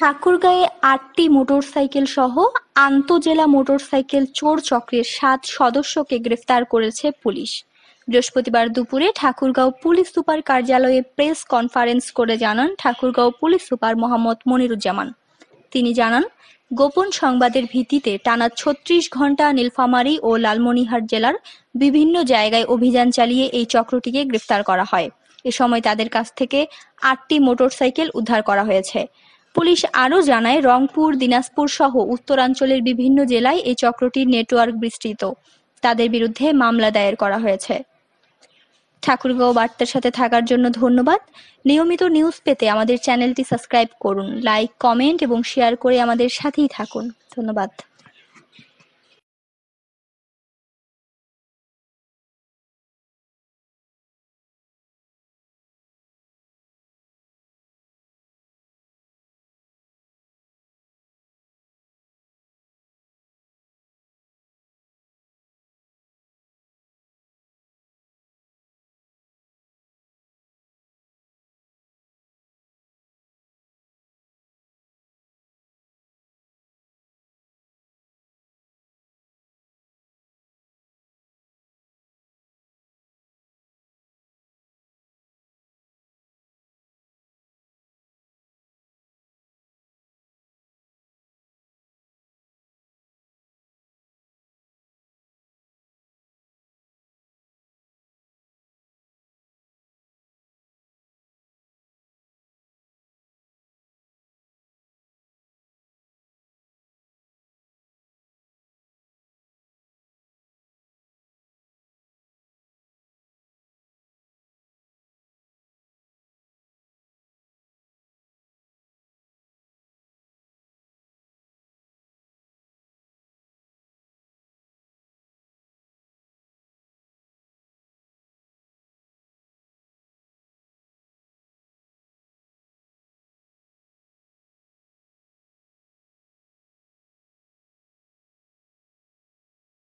ঠাকুরগাঁয়ে আটটি মোটরসাইকেলসহ আন্তজেলা মোটরসাইকেল চোর চক্রের সাত সদস্যকে গ্রেফতার করেছে পুলিশ বৃহস্পতিবার দুপুরে ঠাকুরগাঁও পুলিশ সুপার কার্যালয়ে প্রেস কনফারেন্স করে জানান ঠাকুরগাঁও পুলিশ সুপার মোহাম্মদ মনিরুজ্জামান তিনি জানান গোপন সংবাদের ভিত্তিতে টানা ছত্রিশ ঘন্টা নীলফামারী ও লালমনিহার জেলার বিভিন্ন জায়গায় অভিযান চালিয়ে এই চক্রটিকে গ্রেফতার করা হয় এ সময় তাদের কাছ থেকে আটটি মোটরসাইকেল উদ্ধার করা হয়েছে পুলিশ আরও জানায়, রংপুর, দিনাজপুরসহ উত্তরাঞ্চলের বিভিন্ন জেলায় এই চক্রটির নেটওয়ার্ক বিস্তৃত। তাদের বিরুদ্ধে মামলা দায়ের করা হয়েছে। ঠাকুরগাঁও বার্তার সাথে থাকার জন্য ধন্যবাদ। নিয়মিত নিউজ পেতে আমাদের চ্যানেলটি সাবস্ক্রাইব করুন, লাইক, কমেন্ট এবং শেয়ার করে আমাদের সাথেই থাকুন। ধন্যবাদ।